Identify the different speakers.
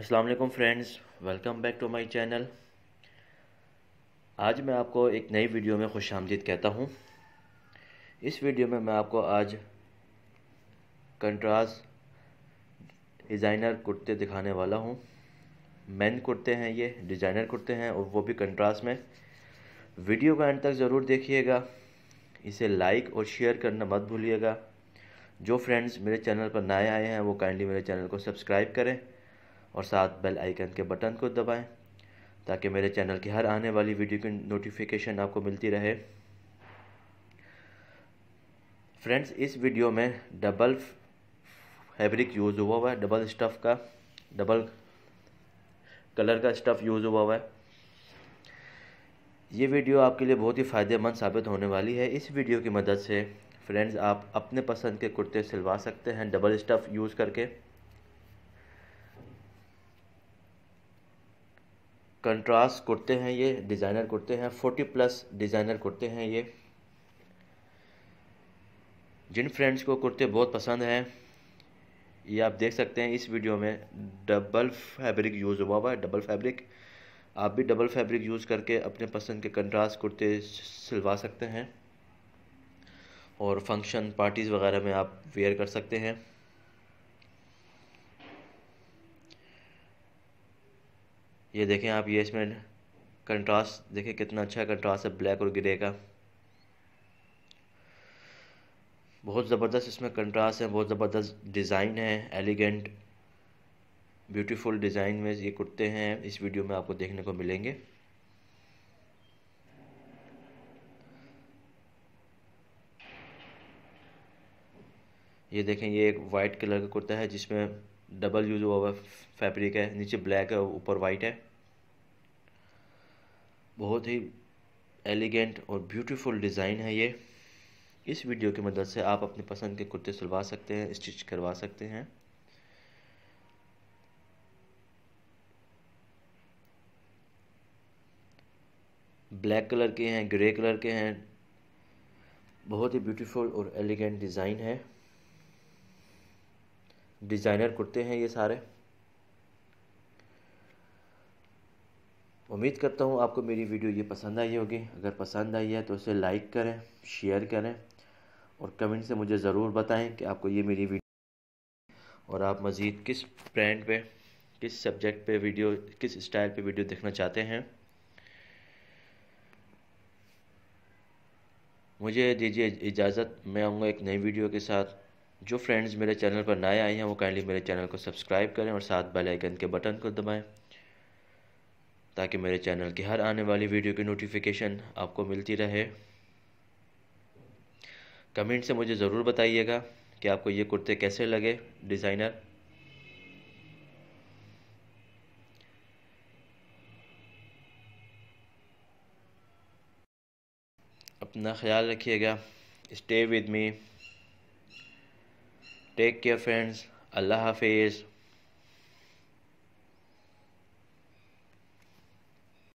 Speaker 1: अस्सलाम वालेकुम friends welcome back to my channel आज मैं आपको एक नई वीडियो में खुश आमदीद कहता हूँ इस वीडियो में मैं आपको आज कंट्रास्ट डिज़ाइनर कुर्ते दिखाने वाला हूँ मेन कुर्ते हैं ये डिज़ाइनर कुर्ते हैं और वो भी कंट्रास्ट में वीडियो का एंड तक ज़रूर देखिएगा इसे लाइक और शेयर करना मत भूलिएगा जो फ्रेंड्स मेरे चैनल पर नए आए हैं वो काइंडली मेरे चैनल को सब्सक्राइब करें और साथ बेल आइकन के बटन को दबाएं ताकि मेरे चैनल की हर आने वाली वीडियो की नोटिफिकेशन आपको मिलती रहे फ्रेंड्स इस वीडियो में डबल फैब्रिक यूज़ हुआ हुआ है डबल स्टफ़ का डबल कलर का स्टफ़ यूज़ हुआ हुआ है ये वीडियो आपके लिए बहुत ही फ़ायदेमंद साबित होने वाली है इस वीडियो की मदद से फ्रेंड्स आप अपने पसंद के कुर्ते सिलवा सकते हैं डबल स्टफ़ यूज़ करके कंट्रास्ट कुर्ते हैं ये डिज़ाइनर कुर्ते हैं फोर्टी प्लस डिज़ाइनर कुर्ते हैं ये जिन फ्रेंड्स को कुर्ते बहुत पसंद हैं ये आप देख सकते हैं इस वीडियो में डबल फैब्रिक यूज़ हुआ हुआ है डबल फैब्रिक आप भी डबल फैब्रिक यूज़ करके अपने पसंद के कंट्रास्ट कुर्ते सिलवा सकते हैं और फंक्शन पार्टीज़ वगैरह में आप वेयर कर सकते हैं ये देखें आप ये इसमें कंट्रास्ट देखें कितना अच्छा कंट्रास्ट है ब्लैक और ग्रे का बहुत ज़बरदस्त इसमें कंट्रास्ट है बहुत ज़बरदस्त डिज़ाइन है एलिगेंट ब्यूटीफुल डिज़ाइन में ये कुर्ते हैं इस वीडियो में आपको देखने को मिलेंगे ये देखें ये एक वाइट कलर का कुर्ता है जिसमें डबल यूज़ हुआ हुआ फैब्रिक है नीचे ब्लैक है ऊपर वाइट है बहुत ही एलिगेंट और ब्यूटीफुल डिज़ाइन है ये इस वीडियो की मदद से आप अपनी पसंद के कुर्ते सिलवा सकते हैं स्टिच करवा सकते हैं ब्लैक कलर के हैं ग्रे कलर के हैं बहुत ही ब्यूटीफुल और एलिगेंट डिज़ाइन है डिज़ाइनर कुर्ते हैं ये सारे उम्मीद करता हूँ आपको मेरी वीडियो ये पसंद आई होगी अगर पसंद आई है तो उसे लाइक करें शेयर करें और कमेंट से मुझे ज़रूर बताएं कि आपको ये मेरी वीडियो और आप मज़ीद किस ब्रांड पे किस सब्जेक्ट पे वीडियो किस स्टाइल पे वीडियो देखना चाहते हैं मुझे दीजिए इजाज़त मैं आऊँगा एक नई वीडियो के साथ जो फ्रेंड्स मेरे चैनल पर नए आए हैं वो काइंडली मेरे चैनल को सब्सक्राइब करें और साथ बेलाइकन के बटन को दबाएँ ताकि मेरे चैनल की हर आने वाली वीडियो की नोटिफिकेशन आपको मिलती रहे कमेंट से मुझे ज़रूर बताइएगा कि आपको ये कुर्ते कैसे लगे डिज़ाइनर अपना ख्याल रखिएगा stay with me take care friends अल्लाह हाफिज़